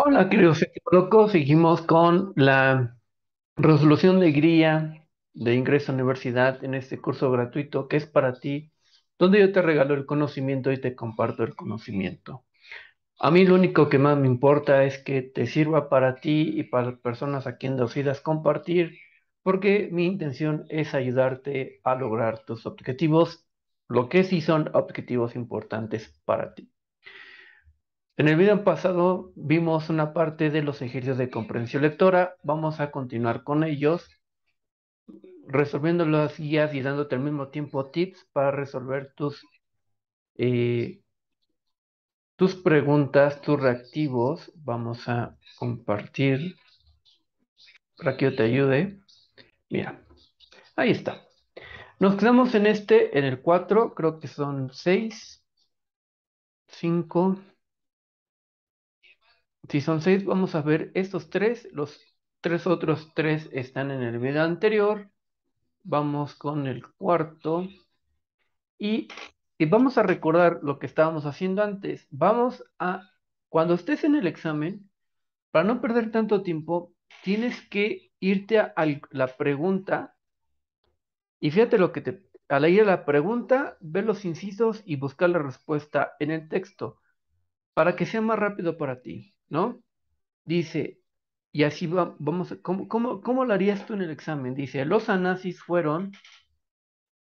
Hola, queridos Seguimos con la resolución de guía de ingreso a universidad en este curso gratuito que es para ti, donde yo te regalo el conocimiento y te comparto el conocimiento. A mí lo único que más me importa es que te sirva para ti y para personas a quien decidas compartir, porque mi intención es ayudarte a lograr tus objetivos, lo que sí son objetivos importantes para ti. En el video pasado vimos una parte de los ejercicios de comprensión lectora. Vamos a continuar con ellos, resolviendo las guías y dándote al mismo tiempo tips para resolver tus, eh, tus preguntas, tus reactivos. Vamos a compartir para que yo te ayude. Mira, ahí está. Nos quedamos en este, en el 4, creo que son 6, 5. Si son seis, vamos a ver estos tres. Los tres otros tres están en el video anterior. Vamos con el cuarto. Y, vamos a recordar lo que estábamos haciendo antes. Vamos a, cuando estés en el examen, para no perder tanto tiempo, tienes que irte a, la pregunta. Y fíjate lo que te, al leer la pregunta, ver los incisos y buscar la respuesta en el texto para que sea más rápido para ti. ¿no? Dice, y así vamos, cómo, lo harías tú en el examen? Dice, los anazis fueron,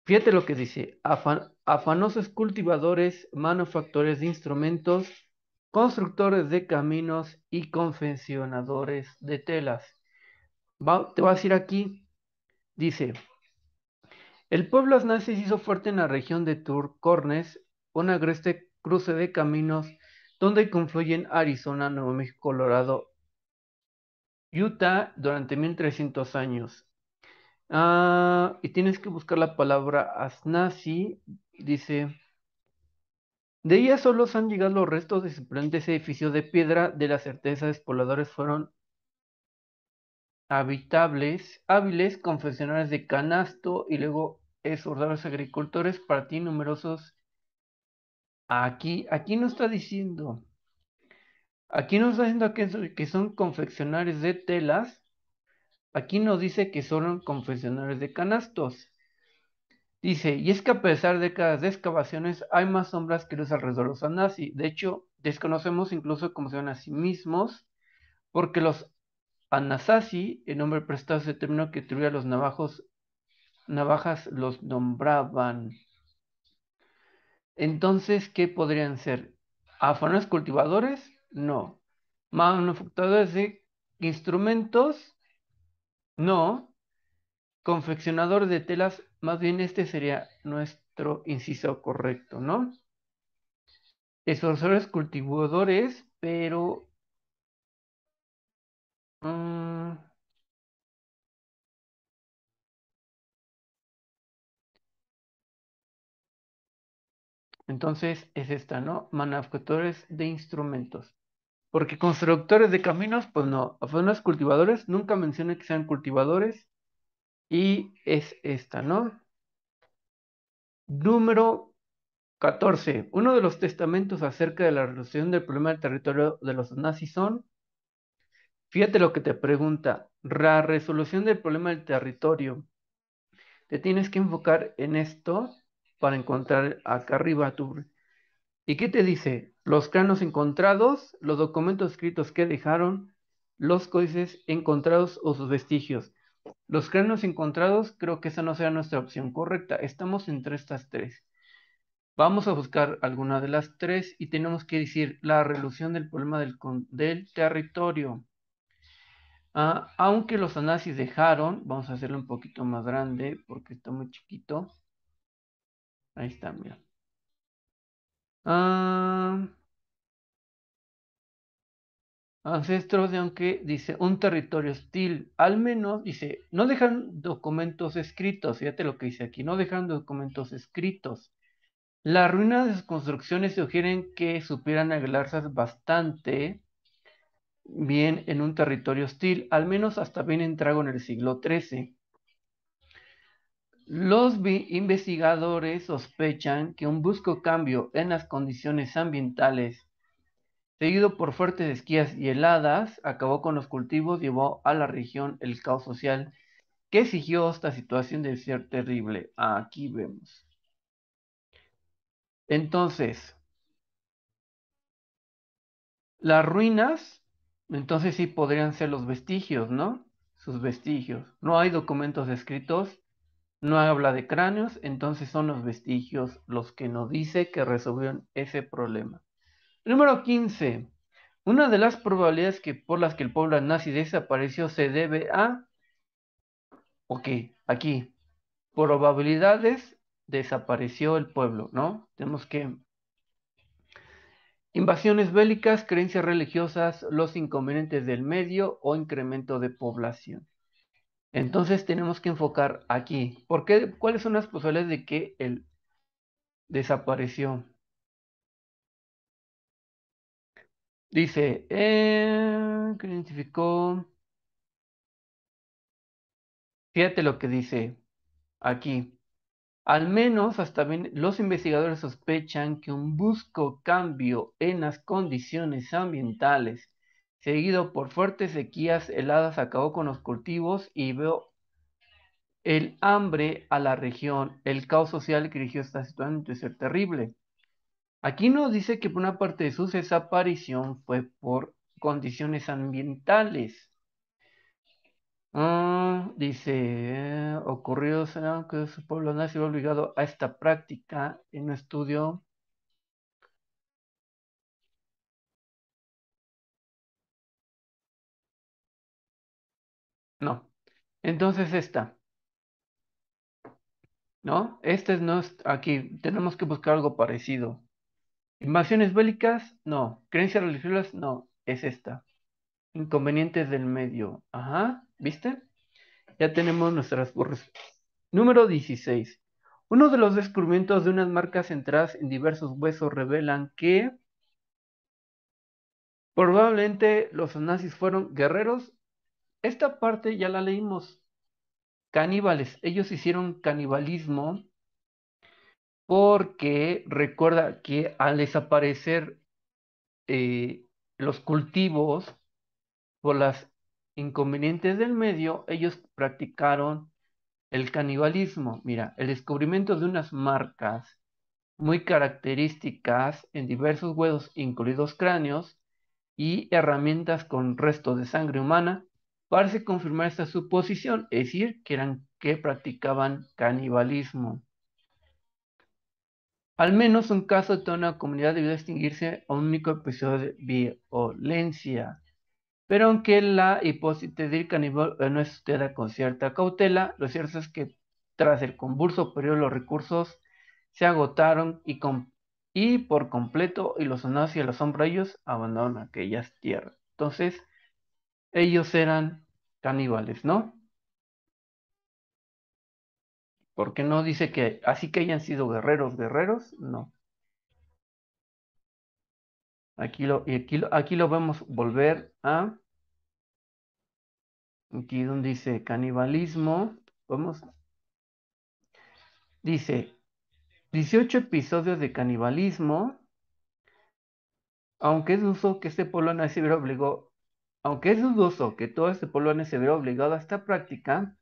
fíjate lo que dice, afanosos cultivadores, manufactores de instrumentos, constructores de caminos y confeccionadores de telas. te vas a decir aquí, dice, el pueblo anasis hizo fuerte en la región de Turcornes, un agreste cruce de caminos donde confluyen Arizona, Nuevo México, Colorado, Utah durante 1300 años. Ah, y tienes que buscar la palabra Asnazi, dice. De ella solo han llegado los restos de ese edificio de piedra de la certeza de exploradores fueron habitables, hábiles confesionales de canasto y luego los agricultores para ti numerosos Aquí, aquí no está diciendo, aquí no está diciendo que, son confeccionarios de telas, aquí nos dice que son confeccionarios de canastos. Dice, y es que a pesar de cada excavaciones hay más sombras que los alrededor de los Anasi. De hecho, desconocemos incluso cómo se van a sí mismos, porque los anasasi, el nombre prestado se término que tuvieron los navajos, navajas, los nombraban. Entonces, ¿qué podrían ser? ¿Afanos cultivadores? No. ¿Manufacturadores de instrumentos? No. ¿Confeccionador de telas? Más bien este sería nuestro inciso correcto, ¿no? Esforzadores cultivadores, pero... Mm, Entonces es esta, ¿no? Manufactores de instrumentos. Porque constructores de caminos, pues no. los cultivadores, nunca mencioné que sean cultivadores. Y es esta, ¿no? Número 14. Uno de los testamentos acerca de la resolución del problema del territorio de los nazis son, fíjate lo que te pregunta, la resolución del problema del territorio. Te tienes que enfocar en esto para encontrar acá arriba ¿Y qué te dice? Los cráneos encontrados, los documentos escritos que dejaron, los códices encontrados o sus vestigios. Los cráneos encontrados, creo que esa no será nuestra opción correcta. Estamos entre estas tres. Vamos a buscar alguna de las tres y tenemos que decir la resolución del problema del, territorio. Ah, aunque los anazis dejaron, vamos a hacerlo un poquito más grande porque está muy chiquito. Ahí está, mira. Ah, ancestros de aunque dice un territorio hostil, al menos dice, no dejan documentos escritos, fíjate lo que dice aquí, no dejan documentos escritos. Las ruinas de sus construcciones sugieren que supieran aguilarse bastante bien en un territorio hostil, al menos hasta bien entrado en el siglo XIII. Los investigadores sospechan que un brusco cambio en las condiciones ambientales, seguido por fuertes esquías y heladas, acabó con los cultivos, llevó a la región el caos social que exigió esta situación de ser terrible. Aquí vemos. Entonces, las ruinas, entonces sí podrían ser los vestigios, ¿no? Sus vestigios. No hay documentos escritos no habla de cráneos, entonces son los vestigios los que nos dice que resolvieron ese problema. Número 15. Una de las probabilidades que, por las que el pueblo nazi desapareció se debe a... Ok, aquí. Probabilidades desapareció el pueblo, ¿no? Tenemos que... Invasiones bélicas, creencias religiosas, los inconvenientes del medio o incremento de población. Entonces tenemos que enfocar aquí. ¿Por ¿Cuáles son las posibilidades de que él desapareció? Dice, eh, que identificó. Fíjate lo que dice aquí. Al menos hasta bien, los investigadores sospechan que un busco cambio en las condiciones ambientales seguido por fuertes sequías heladas, acabó con los cultivos y veo el hambre a la región, el caos social que dirigió esta situación de ser terrible. Aquí nos dice que por una parte de su desaparición fue por condiciones ambientales. Ah, dice, ocurrió que su pueblo nació obligado a esta práctica en un estudio Entonces esta. ¿No? Este no es aquí. Tenemos que buscar algo parecido. Invasiones bélicas, no. Creencias religiosas, no. Es esta. Inconvenientes del medio. Ajá. ¿Viste? Ya tenemos nuestras borras. Número 16. Uno de los descubrimientos de unas marcas centradas en diversos huesos revelan que probablemente los nazis fueron guerreros esta parte ya la leímos. Caníbales. Ellos hicieron canibalismo porque recuerda que al desaparecer eh, los cultivos por las inconvenientes del medio, ellos practicaron el canibalismo. Mira, el descubrimiento de unas marcas muy características en diversos huesos, incluidos cráneos, y herramientas con restos de sangre humana, parece confirmar esta suposición, es decir, que eran que practicaban canibalismo. Al menos un caso de toda una comunidad debió extinguirse a un único episodio de violencia. Pero aunque la hipótesis del canibal eh, no es con cierta cautela, lo cierto es que tras el convulso periodo los recursos se agotaron y, y por completo y los sonados y los sombrillos abandonaron aquellas tierras. Entonces, ellos eran caníbales, ¿no? Porque no dice que así que hayan sido guerreros, guerreros, no. Aquí lo, aquí lo, aquí lo vemos volver a. Aquí donde dice canibalismo. Vamos. Dice 18 episodios de canibalismo. Aunque es uso que este pueblo lo obligó aunque es dudoso que todo este pueblo se vea obligado a esta práctica,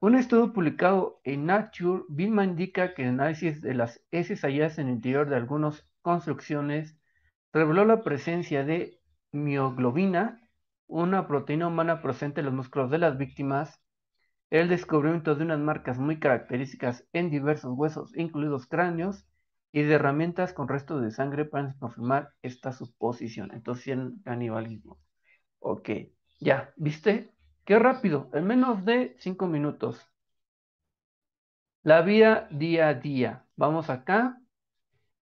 un estudio publicado en Nature Vilma indica que el análisis de las heces halladas en el interior de algunas construcciones reveló la presencia de mioglobina, una proteína humana presente en los músculos de las víctimas, el descubrimiento de unas marcas muy características en diversos huesos, incluidos cráneos, y de herramientas con restos de sangre para confirmar esta suposición. Entonces, el canibalismo. Ok, ya, ¿viste? Qué rápido, en menos de cinco minutos. La vida día a día. Vamos acá.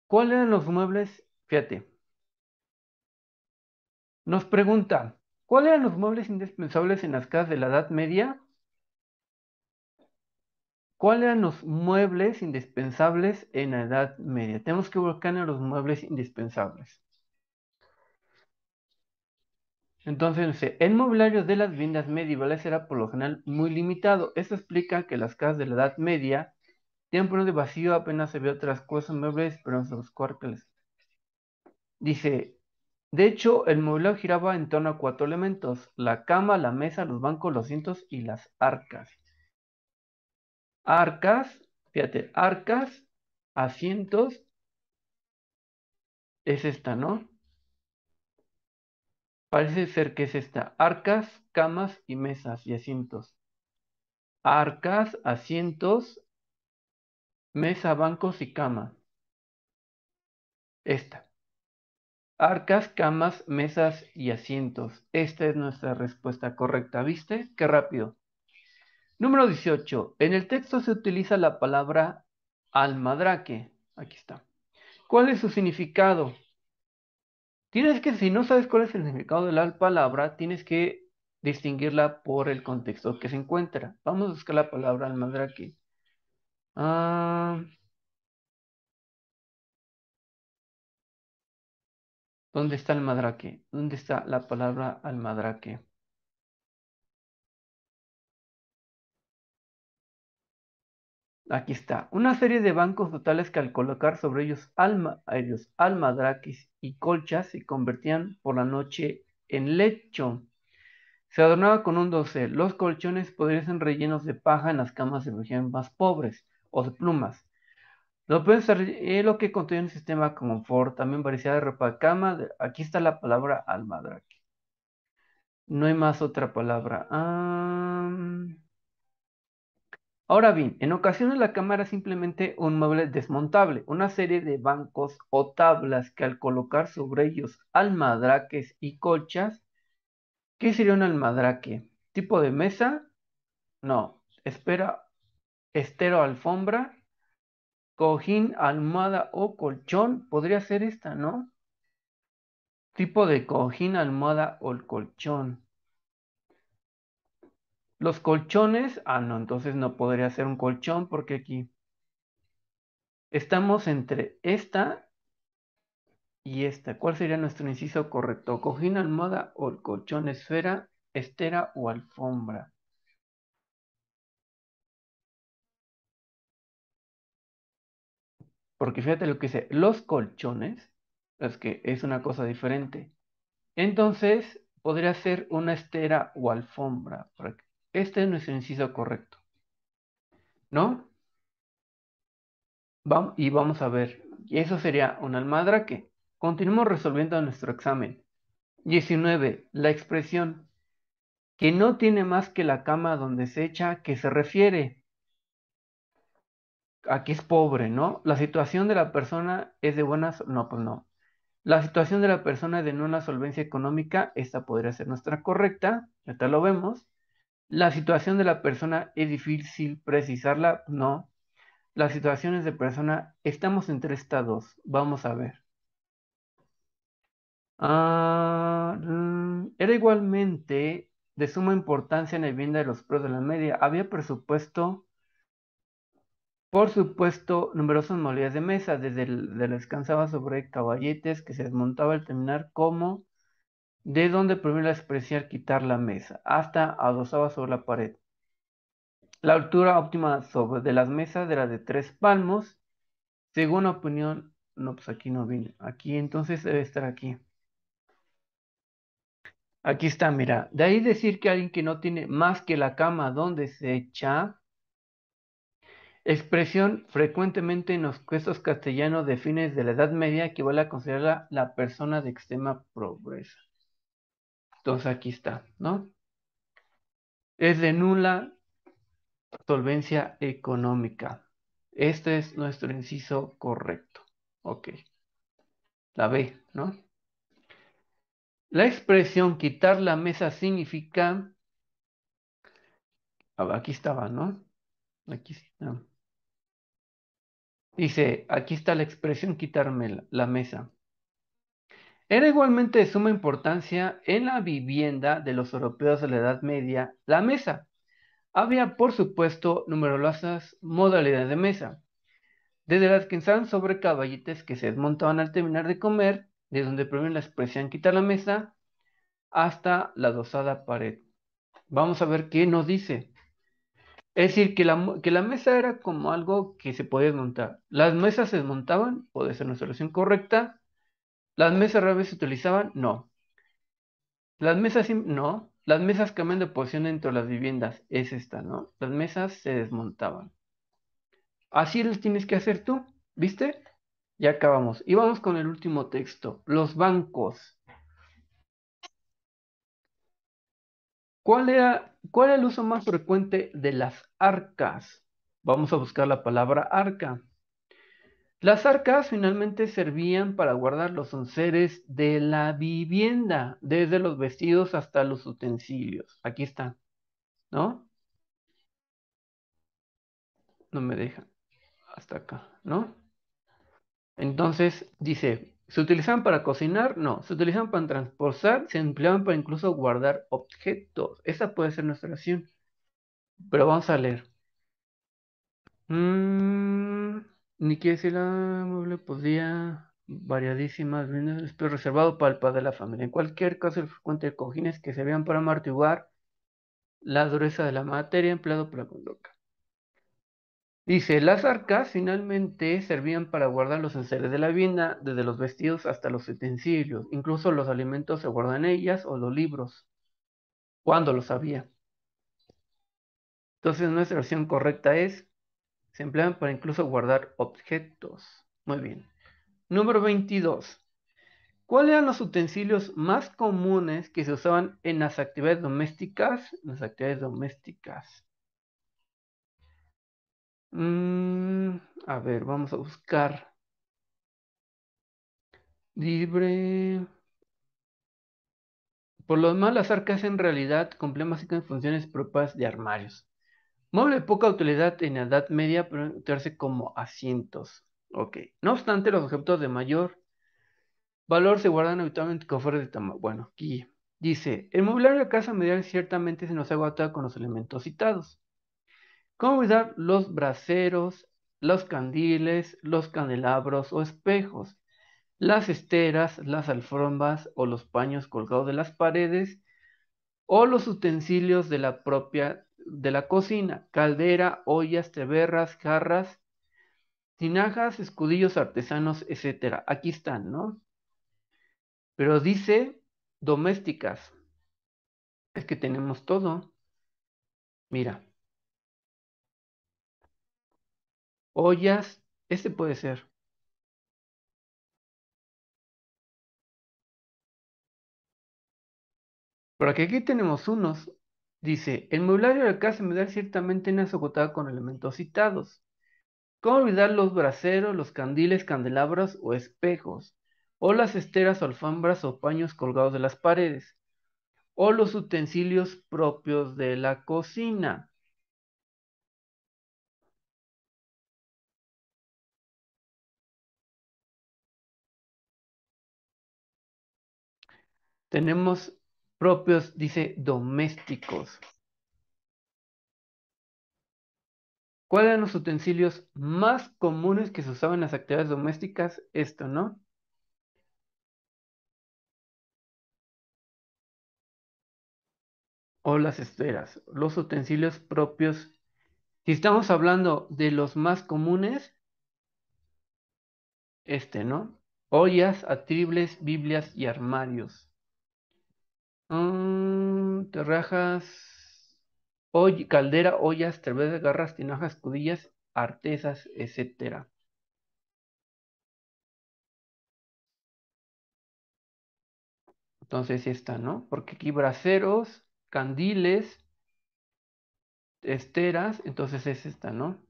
¿Cuáles eran los muebles? Fíjate. Nos pregunta, ¿cuáles eran los muebles indispensables en las casas de la Edad Media? ¿Cuáles eran los muebles indispensables en la Edad Media? Tenemos que volcar en los muebles indispensables. Entonces el mobiliario de las viviendas medievales era por lo general muy limitado. Esto explica que las casas de la Edad Media tiempo de vacío, apenas se ve otras cosas muebles, pero en sus cuarteles. Dice, de hecho, el mobiliario giraba en torno a cuatro elementos, la cama, la mesa, los bancos, los asientos y las arcas. Arcas, fíjate, arcas, asientos, es esta, ¿no? Parece ser que es esta. Arcas, camas y mesas y asientos. Arcas, asientos, mesa, bancos y cama. Esta. Arcas, camas, mesas y asientos. Esta es nuestra respuesta correcta. ¿Viste? Qué rápido. Número 18. En el texto se utiliza la palabra almadraque. Aquí está. ¿Cuál es su significado? Tienes que, si no sabes cuál es el significado de la palabra, tienes que distinguirla por el contexto que se encuentra. Vamos a buscar la palabra almadraque. Ah, ¿Dónde está el madraque? ¿Dónde está la palabra almadraque? Aquí está. Una serie de bancos totales que al colocar sobre ellos, alma, ellos almadraques y colchas se convertían por la noche en lecho. Se adornaba con un doce. Los colchones podrían ser rellenos de paja en las camas de los más pobres o de plumas. Lo, eh, que contiene un sistema confort, también parecía de ropa de cama. Aquí está la palabra almadraque. No hay más otra palabra. Ah, Ahora bien, en ocasiones la cámara es simplemente un mueble desmontable, una serie de bancos o tablas que al colocar sobre ellos almadraques y colchas, ¿qué sería un almadraque? ¿Tipo de mesa? No, espera, estero alfombra, cojín, almohada o colchón, podría ser esta, ¿no? Tipo de cojín, almohada o colchón. Los colchones, ah, no, entonces no podría ser un colchón porque aquí estamos entre esta y esta. ¿Cuál sería nuestro inciso correcto? una almohada o el colchón, esfera, estera o alfombra? Porque fíjate lo que dice, los colchones, es que es una cosa diferente. Entonces, podría ser una estera o alfombra. Por este es nuestro inciso correcto. ¿No? Vamos, y vamos a ver. Y eso sería un almadraque. Continuamos resolviendo nuestro examen. 19. La expresión que no tiene más que la cama donde se echa, que se refiere Aquí es pobre, ¿no? La situación de la persona es de buenas, no, pues no. La situación de la persona de no una solvencia económica, esta podría ser nuestra correcta, ya lo vemos. La situación de la persona es difícil precisarla, no. Las situaciones de persona, estamos entre estados, vamos a ver. Ah, mm, era igualmente de suma importancia en la vivienda de los pros de la media. Había presupuesto, por supuesto, numerosas molías de mesa, desde el, descansaba sobre caballetes que se desmontaba al terminar como de dónde proviene la expresión quitar la mesa, hasta adosada sobre la pared. La altura óptima sobre de las mesas era de tres palmos, según opinión, no, pues aquí no viene, aquí entonces debe estar aquí. Aquí está, mira, de ahí decir que alguien que no tiene más que la cama donde se echa, expresión frecuentemente en los cuestos castellanos de fines de la Edad Media que equivale a considerarla la persona de extrema pobreza. Entonces aquí está, ¿no? Es de nula solvencia económica. Este es nuestro inciso correcto. Ok. La B, ¿no? La expresión quitar la mesa significa... Aquí estaba, ¿no? Aquí está. Dice, aquí está la expresión quitarme la mesa. Era igualmente de suma importancia en la vivienda de los europeos de la Edad Media la mesa. Había, por supuesto, numerosas modalidades de mesa, desde las que estaban sobre caballetes que se desmontaban al terminar de comer, desde donde primero la expresión quitar la mesa, hasta la dosada pared. Vamos a ver qué nos dice. Es decir, que la, que la mesa era como algo que se podía desmontar. Las mesas se desmontaban, puede ser una solución correcta, ¿Las mesas reales se utilizaban? No. Las mesas, no. Las mesas cambian de posición dentro de las viviendas. Es esta, ¿no? Las mesas se desmontaban. Así las tienes que hacer tú, ¿viste? Ya acabamos. Y vamos con el último texto. Los bancos. ¿Cuál era, cuál era el uso más frecuente de las arcas? Vamos a buscar la palabra arca. Las arcas finalmente servían para guardar los enseres de la vivienda, desde los vestidos hasta los utensilios. Aquí están, ¿no? No me dejan hasta acá, ¿no? Entonces, dice, ¿se utilizaban para cocinar? No, se utilizaban para transportar, se empleaban para incluso guardar objetos. Esa puede ser nuestra acción. Pero vamos a leer. Mmm... Ni qué si la mueble podía variadísimas, pero reservado para el padre de la familia. En cualquier caso, el frecuente de cojines que servían para amortiguar la dureza de la materia empleado para la Dice, las arcas finalmente servían para guardar los enseres de la vivienda, desde los vestidos hasta los utensilios, incluso los alimentos se guardan en ellas o los libros, cuando los había. Entonces nuestra versión correcta es se emplean para incluso guardar objetos. Muy bien. Número 22. ¿Cuáles eran los utensilios más comunes que se usaban en las actividades domésticas? En las actividades domésticas. Mm, a ver, vamos a buscar. Libre. Por lo demás, las arcas en realidad cumplen básicamente funciones propias de armarios. Mueble de poca utilidad en la Edad Media pueden utilizarse como asientos. Ok. No obstante, los objetos de mayor valor se guardan habitualmente en cofres de tamaño. Bueno, aquí dice: el mobiliario de casa medieval ciertamente se nos ha agotado con los elementos citados. ¿Cómo olvidar los braseros, los candiles, los candelabros o espejos, las esteras, las alfombras o los paños colgados de las paredes o los utensilios de la propia de la cocina, caldera, ollas, teberras, jarras, tinajas, escudillos artesanos, etcétera. Aquí están, ¿no? Pero dice domésticas. Es que tenemos todo. Mira. Ollas, este puede ser. Porque aquí tenemos unos, Dice, el de la casa da ciertamente una agotada con elementos citados. ¿Cómo olvidar los braseros, los candiles, candelabros o espejos? O las esteras alfombras o paños colgados de las paredes. O los utensilios propios de la cocina. Tenemos propios, dice domésticos. ¿Cuáles eran los utensilios más comunes que se usaban en las actividades domésticas? Esto, ¿no? O las esferas, los utensilios propios. Si estamos hablando de los más comunes, este, ¿no? Ollas, atribles, Biblias y armarios. Mm, caldera, ollas, tervezas, garras, tinajas, cudillas, artesas, etcétera. Entonces esta, ¿no? Porque aquí braceros, candiles, esteras, entonces es esta, ¿no?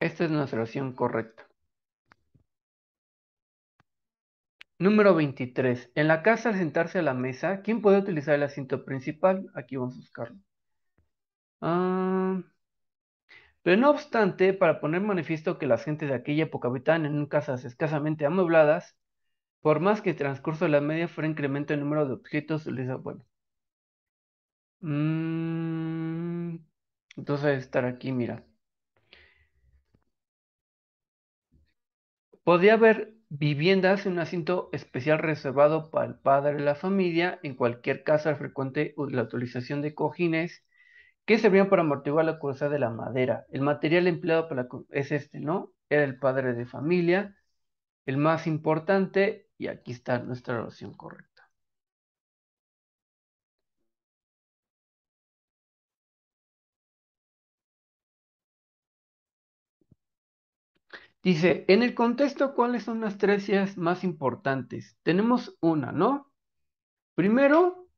Esta es nuestra opción correcta. Número 23. En la casa, al sentarse a la mesa, ¿quién puede utilizar el asiento principal? Aquí vamos a buscarlo. Ah, pero no obstante, para poner manifiesto que las gentes de aquella época habitaban en casas escasamente amuebladas, por más que el transcurso de la media fuera incremento el número de objetos, les bueno. Mm, entonces estar aquí, mira. Podría haber Viviendas en un asiento especial reservado para el padre de la familia. En cualquier casa frecuente la utilización de cojines que servían para amortiguar la cruzada de la madera. El material empleado para es este, ¿no? Era el padre de familia, el más importante, y aquí está nuestra oración correcta. Dice, en el contexto, ¿cuáles son las tres ideas más importantes? Tenemos una, ¿no? Primero,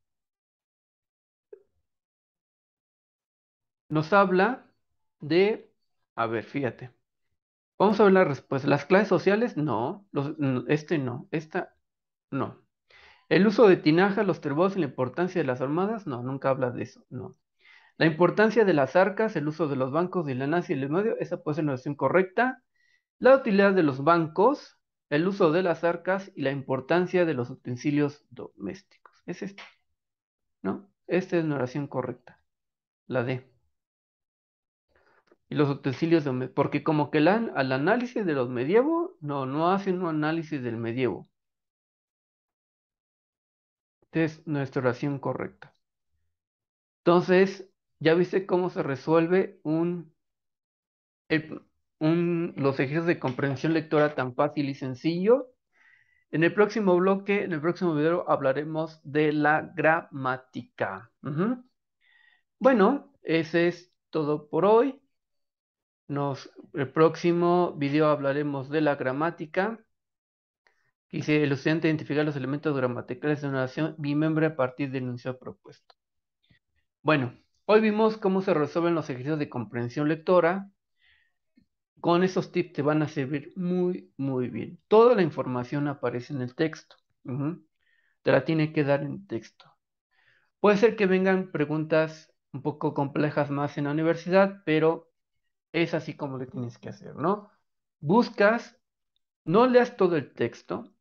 nos habla de, a ver, fíjate. Vamos a ver la respuesta. Las clases sociales, no. este no. Esta, no. El uso de tinaja, los turbos y la importancia de las armadas, no, nunca habla de eso, no. La importancia de las arcas, el uso de los bancos y la nación y el medio, esa puede ser una versión correcta la utilidad de los bancos, el uso de las arcas y la importancia de los utensilios domésticos. Es este, ¿no? Esta es la oración correcta, la D. Y los utensilios domésticos, porque como que la, al análisis de los medievos, no, no hacen un análisis del medievo. Esta es nuestra oración correcta. Entonces, ya viste cómo se resuelve un... El, los ejercicios de comprensión lectora tan fácil y sencillo. En el próximo bloque, en el próximo video, hablaremos de la gramática. Bueno, ese es todo por hoy. Nos, el próximo video hablaremos de la gramática. Quise el estudiante identificar los elementos gramaticales de una oración bimembre a partir del enunciado propuesto. Bueno, hoy vimos cómo se resuelven los ejercicios de comprensión lectora, con esos tips te van a servir muy, muy bien. Toda la información aparece en el texto. Te la tiene que dar en texto. Puede ser que vengan preguntas un poco complejas más en la universidad, pero es así como le tienes que hacer, ¿no? Buscas, no leas todo el texto,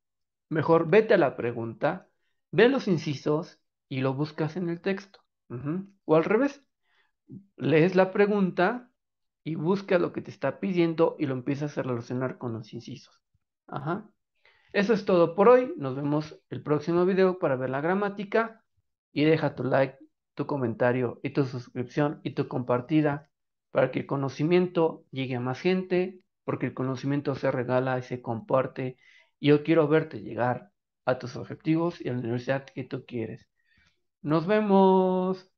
mejor vete a la pregunta, ve los incisos y lo buscas en el texto. O al revés, lees la pregunta, y busca lo que te está pidiendo y lo empiezas a relacionar con los incisos. Ajá. Eso es todo por hoy. Nos vemos el próximo video para ver la gramática y deja tu like, tu comentario y tu suscripción y tu compartida para que el conocimiento llegue a más gente, porque el conocimiento se regala y se comparte. Y yo quiero verte llegar a tus objetivos y a la universidad que tú quieres. Nos vemos.